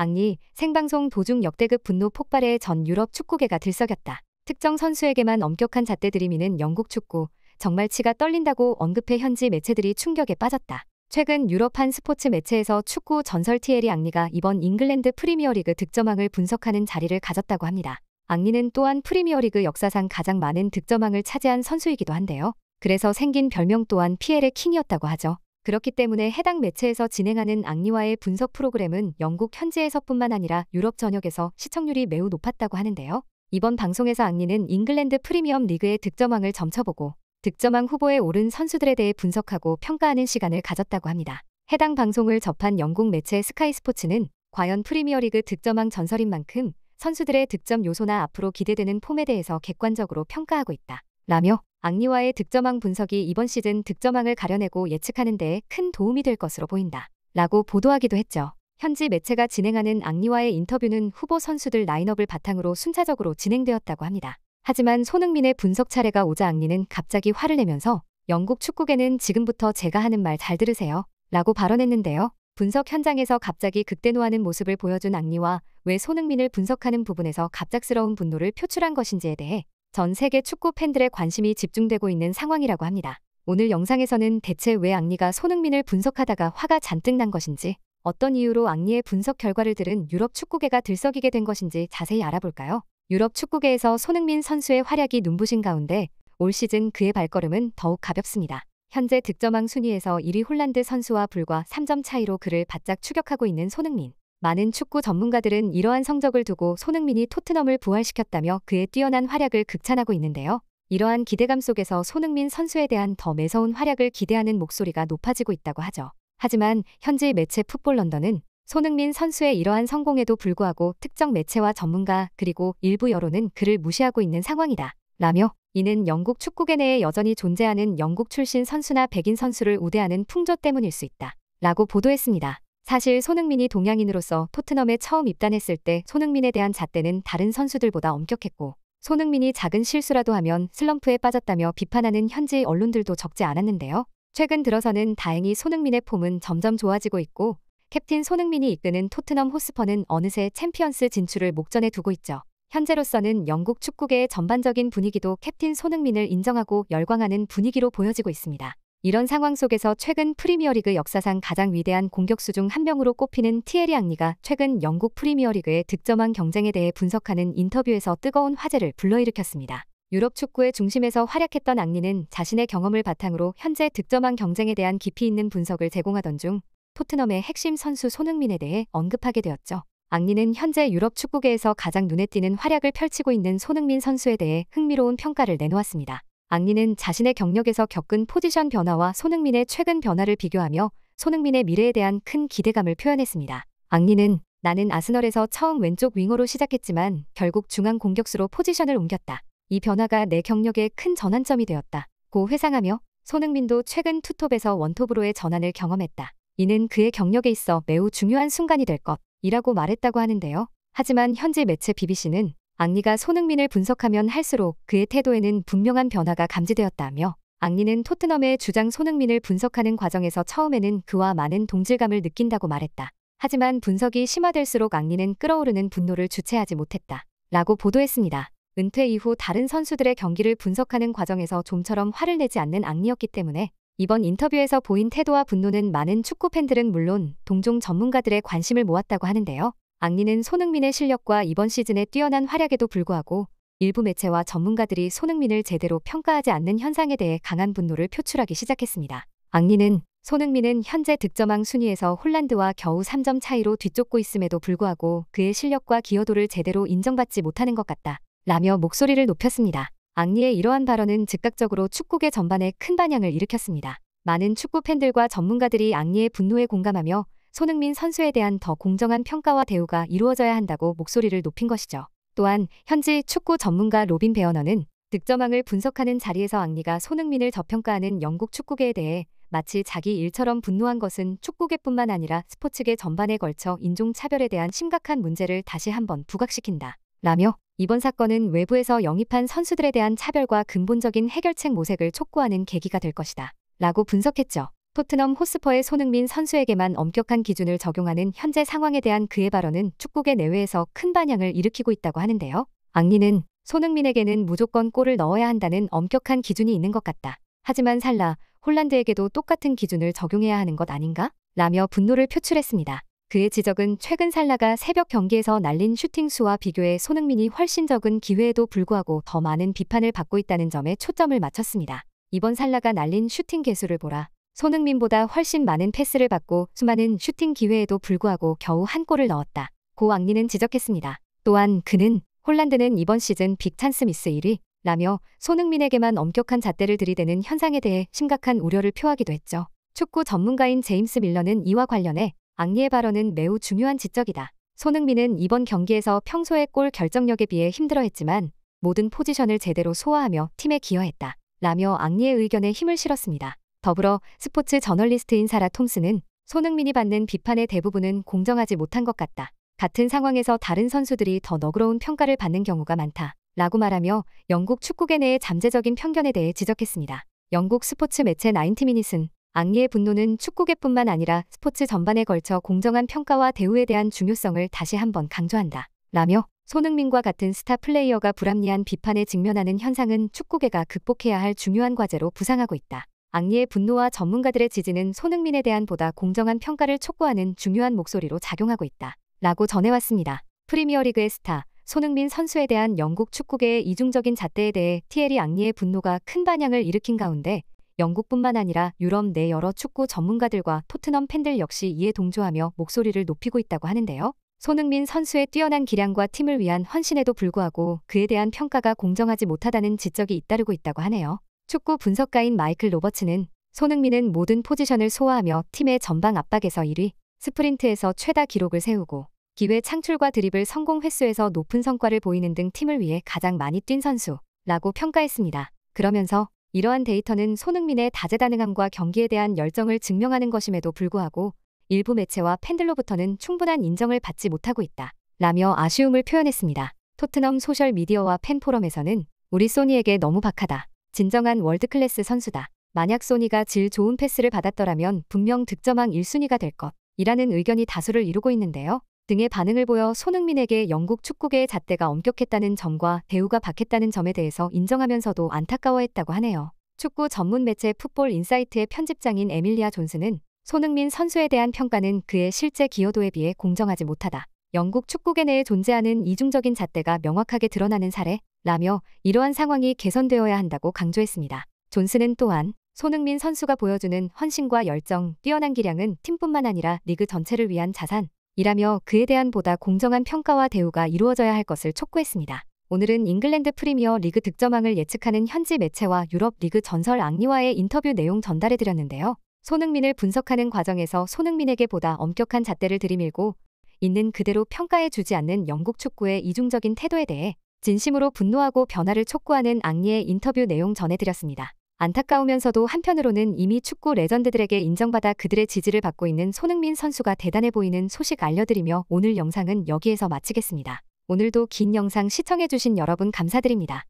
악리 생방송 도중 역대급 분노 폭발에 전 유럽 축구계가 들썩였다. 특정 선수에게만 엄격한 잣대 들이미는 영국 축구 정말 치가 떨린다고 언급해 현지 매체들이 충격에 빠졌다. 최근 유럽 한 스포츠 매체에서 축구 전설 티에리 앙리가 이번 잉글랜드 프리미어리그 득점왕을 분석하는 자리를 가졌다고 합니다. 앙리는 또한 프리미어리그 역사상 가장 많은 득점왕을 차지한 선수이기도 한데요. 그래서 생긴 별명 또한 피에르 킹이었다고 하죠. 그렇기 때문에 해당 매체에서 진행하는 악리와의 분석 프로그램은 영국 현지에서뿐만 아니라 유럽 전역에서 시청률이 매우 높았다고 하는데요. 이번 방송에서 악리는 잉글랜드 프리미엄 리그의 득점왕을 점쳐보고 득점왕 후보에 오른 선수들에 대해 분석하고 평가하는 시간을 가졌다고 합니다. 해당 방송을 접한 영국 매체 스카이 스포츠는 과연 프리미어리그 득점왕 전설인 만큼 선수들의 득점 요소나 앞으로 기대되는 폼에 대해서 객관적으로 평가하고 있다. 라며 악리와의 득점왕 분석이 이번 시즌 득점왕을 가려내고 예측하는 데 큰 도움이 될 것으로 보인다. 라고 보도하기도 했죠. 현지 매체가 진행하는 악리와의 인터뷰는 후보 선수들 라인업을 바탕으로 순차적으로 진행되었다고 합니다. 하지만 손흥민의 분석 차례가 오자 악리는 갑자기 화를 내면서 영국 축구계는 지금부터 제가 하는 말 잘 들으세요. 라고 발언했는데요. 분석 현장에서 갑자기 극대노하는 모습을 보여준 악리와 왜 손흥민을 분석하는 부분에서 갑작스러운 분노를 표출한 것인지에 대해 전 세계 축구 팬들의 관심이 집중되고 있는 상황이라고 합니다. 오늘 영상에서는 대체 왜 앙리가 손흥민을 분석하다가 화가 잔뜩 난 것인지 어떤 이유로 앙리의 분석 결과를 들은 유럽 축구계가 들썩이게 된 것인지 자세히 알아볼까요? 유럽 축구계에서 손흥민 선수의 활약이 눈부신 가운데 올 시즌 그의 발걸음은 더욱 가볍습니다. 현재 득점왕 순위에서 1위 홀란드 선수와 불과 3점 차이로 그를 바짝 추격하고 있는 손흥민. 많은 축구 전문가들은 이러한 성적을 두고 손흥민이 토트넘을 부활시켰다며 그의 뛰어난 활약을 극찬하고 있는데요. 이러한 기대감 속에서 손흥민 선수에 대한 더 매서운 활약을 기대하는 목소리가 높아지고 있다고 하죠. 하지만 현지 매체 풋볼 런던은 손흥민 선수의 이러한 성공에도 불구하고 특정 매체와 전문가 그리고 일부 여론은 그를 무시하고 있는 상황이다. 라며 이는 영국 축구계 내에 여전히 존재하는 영국 출신 선수나 백인 선수를 우대하는 풍조 때문일 수 있다. 라고 보도했습니다. 사실 손흥민이 동양인으로서 토트넘에 처음 입단했을 때 손흥민에 대한 잣대는 다른 선수들보다 엄격했고 손흥민이 작은 실수라도 하면 슬럼프에 빠졌다며 비판하는 현지 언론들도 적지 않았는데요. 최근 들어서는 다행히 손흥민의 폼은 점점 좋아지고 있고 캡틴 손흥민이 이끄는 토트넘 호스퍼는 어느새 챔피언스 진출을 목전에 두고 있죠. 현재로서는 영국 축구계의 전반적인 분위기도 캡틴 손흥민을 인정하고 열광하는 분위기로 보여지고 있습니다. 이런 상황 속에서 최근 프리미어리그 역사상 가장 위대한 공격수 중 한 명으로 꼽히는 티에리 앙리가 최근 영국 프리미어리그의 득점왕 경쟁에 대해 분석하는 인터뷰에서 뜨거운 화제를 불러일으켰습니다. 유럽 축구의 중심에서 활약했던 앙리는 자신의 경험을 바탕으로 현재 득점왕 경쟁에 대한 깊이 있는 분석을 제공하던 중 토트넘의 핵심 선수 손흥민에 대해 언급하게 되었죠. 앙리는 현재 유럽 축구계에서 가장 눈에 띄는 활약을 펼치고 있는 손흥민 선수에 대해 흥미로운 평가를 내놓았습니다. 악리는 자신의 경력에서 겪은 포지션 변화와 손흥민의 최근 변화를 비교하며 손흥민의 미래에 대한 큰 기대감을 표현했습니다. 악리는 나는 아스널에서 처음 왼쪽 윙어로 시작했지만 결국 중앙 공격수로 포지션을 옮겼다. 이 변화가 내 경력의 큰 전환점이 되었다. 고 회상하며 손흥민도 최근 투톱에서 원톱으로의 전환을 경험했다. 이는 그의 경력에 있어 매우 중요한 순간이 될 것이라고 말했다고 하는데요. 하지만 현지 매체 BBC는 악리가 손흥민을 분석하면 할수록 그의 태도에는 분명한 변화가 감지되었다며 악리는 토트넘의 주장 손흥민을 분석하는 과정에서 처음에는 그와 많은 동질감을 느낀다고 말했다. 하지만 분석이 심화될수록 악리는 끓어오르는 분노를 주체하지 못했다. 라고 보도했습니다. 은퇴 이후 다른 선수들의 경기를 분석하는 과정에서 좀처럼 화를 내지 않는 악리였기 때문에 이번 인터뷰에서 보인 태도와 분노는 많은 축구 팬들은 물론 동종 전문가들의 관심을 모았다고 하는데요. 악리는 손흥민의 실력과 이번 시즌의 뛰어난 활약에도 불구하고 일부 매체와 전문가들이 손흥민을 제대로 평가하지 않는 현상에 대해 강한 분노를 표출하기 시작했습니다. 악리는 손흥민은 현재 득점왕 순위에서 홀란드와 겨우 3점 차이로 뒤쫓고 있음에도 불구하고 그의 실력과 기여도를 제대로 인정받지 못하는 것 같다. 라며 목소리를 높였습니다. 악리의 이러한 발언은 즉각적으로 축구계 전반에 큰 반향을 일으켰습니다. 많은 축구 팬들과 전문가들이 악리의 분노에 공감하며 손흥민 선수에 대한 더 공정한 평가와 대우가 이루어져야 한다고 목소리를 높인 것이죠. 또한 현지 축구 전문가 로빈 베어너는 득점왕을 분석하는 자리에서 앙리가 손흥민을 저평가하는 영국 축구계에 대해 마치 자기 일처럼 분노한 것은 축구계뿐만 아니라 스포츠계 전반에 걸쳐 인종차별에 대한 심각한 문제를 다시 한번 부각시킨다. 라며 이번 사건은 외부에서 영입한 선수들에 대한 차별과 근본적인 해결책 모색을 촉구하는 계기가 될 것이다. 라고 분석했죠. 토트넘 호스퍼의 손흥민 선수에게만 엄격한 기준을 적용하는 현재 상황에 대한 그의 발언은 축구계 내외에서 큰 반향을 일으키고 있다고 하는데요. 앙리는 손흥민에게는 무조건 골을 넣어야 한다는 엄격한 기준이 있는 것 같다. 하지만 살라, 홀란드에게도 똑같은 기준을 적용해야 하는 것 아닌가? 라며 분노를 표출했습니다. 그의 지적은 최근 살라가 새벽 경기에서 날린 슈팅 수와 비교해 손흥민이 훨씬 적은 기회에도 불구하고 더 많은 비판을 받고 있다는 점에 초점을 맞췄습니다. 이번 살라가 날린 슈팅 개수를 보라. 손흥민보다 훨씬 많은 패스를 받고 수많은 슈팅 기회에도 불구하고 겨우 한 골을 넣었다. 고 앙리는 지적했습니다. 또한 그는 홀란드는 이번 시즌 빅찬스 미스 1위 라며 손흥민에게만 엄격한 잣대를 들이대는 현상에 대해 심각한 우려를 표하기도 했죠. 축구 전문가인 제임스 밀러는 이와 관련해 앙리의 발언은 매우 중요한 지적이다. 손흥민은 이번 경기에서 평소의 골 결정력에 비해 힘들어했지만 모든 포지션을 제대로 소화하며 팀에 기여했다. 라며 앙리의 의견에 힘을 실었습니다. 더불어 스포츠 저널리스트인 사라 톰스는 손흥민이 받는 비판의 대부분은 공정하지 못한 것 같다. 같은 상황에서 다른 선수들이 더 너그러운 평가를 받는 경우가 많다. 라고 말하며 영국 축구계 내의 잠재적인 편견에 대해 지적했습니다. 영국 스포츠 매체 나인티미닛은 악리의 분노는 축구계뿐만 아니라 스포츠 전반에 걸쳐 공정한 평가와 대우에 대한 중요성을 다시 한번 강조한다. 라며 손흥민과 같은 스타 플레이어가 불합리한 비판에 직면하는 현상은 축구계가 극복해야 할 중요한 과제로 부상하고 있다. 악리의 분노와 전문가들의 지지는 손흥민에 대한 보다 공정한 평가를 촉구하는 중요한 목소리로 작용하고 있다. 라고 전해왔습니다. 프리미어리그의 스타 손흥민 선수에 대한 영국 축구계의 이중적인 잣대에 대해 티에리 악리의 분노가 큰 반향을 일으킨 가운데 영국뿐만 아니라 유럽 내 여러 축구 전문가들과 토트넘 팬들 역시 이에 동조하며 목소리를 높이고 있다고 하는데요. 손흥민 선수의 뛰어난 기량과 팀을 위한 헌신에도 불구하고 그에 대한 평가가 공정하지 못하다는 지적이 잇따르고 있다고 하네요. 축구 분석가인 마이클 로버츠는 손흥민은 모든 포지션을 소화하며 팀의 전방 압박에서 1위, 스프린트에서 최다 기록을 세우고 기회 창출과 드리블 성공 횟수에서 높은 성과를 보이는 등 팀을 위해 가장 많이 뛴 선수라고 평가했습니다. 그러면서 이러한 데이터는 손흥민의 다재다능함과 경기에 대한 열정을 증명하는 것임에도 불구하고 일부 매체와 팬들로부터는 충분한 인정을 받지 못하고 있다. 라며 아쉬움을 표현했습니다. 토트넘 소셜미디어와 팬포럼에서는 우리 소니에게 너무 박하다. 진정한 월드클래스 선수다. 만약 소니가 질 좋은 패스를 받았더라면 분명 득점왕 1순위가 될 것. 이라는 의견이 다수를 이루고 있는데요. 등의 반응을 보여 손흥민에게 영국 축구계의 잣대가 엄격했다는 점과 대우가 박했다는 점에 대해서 인정하면서도 안타까워했다고 하네요. 축구 전문 매체 풋볼 인사이트의 편집장인 에밀리아 존스는 손흥민 선수에 대한 평가는 그의 실제 기여도에 비해 공정하지 못하다. 영국 축구계 내에 존재하는 이중적인 잣대가 명확하게 드러나는 사례라며 이러한 상황이 개선되어야 한다고 강조했습니다. 존슨은 또한 손흥민 선수가 보여주는 헌신과 열정, 뛰어난 기량은 팀뿐만 아니라 리그 전체를 위한 자산이라며 그에 대한 보다 공정한 평가와 대우가 이루어져야 할 것을 촉구했습니다. 오늘은 잉글랜드 프리미어 리그 득점왕을 예측하는 현지 매체와 유럽 리그 전설 앙리와의 인터뷰 내용 전달해드렸는데요. 손흥민을 분석하는 과정에서 손흥민에게 보다 엄격한 잣대를 들이밀고 있는 그대로 평가해 주지 않는 영국 축구의 이중적인 태도에 대해 진심으로 분노하고 변화를 촉구하는 앙리의 인터뷰 내용 전해드렸습니다. 안타까우면서도 한편으로는 이미 축구 레전드들에게 인정받아 그들의 지지를 받고 있는 손흥민 선수가 대단해 보이는 소식 알려드리며 오늘 영상은 여기에서 마치겠습니다. 오늘도 긴 영상 시청해주신 여러분 감사드립니다.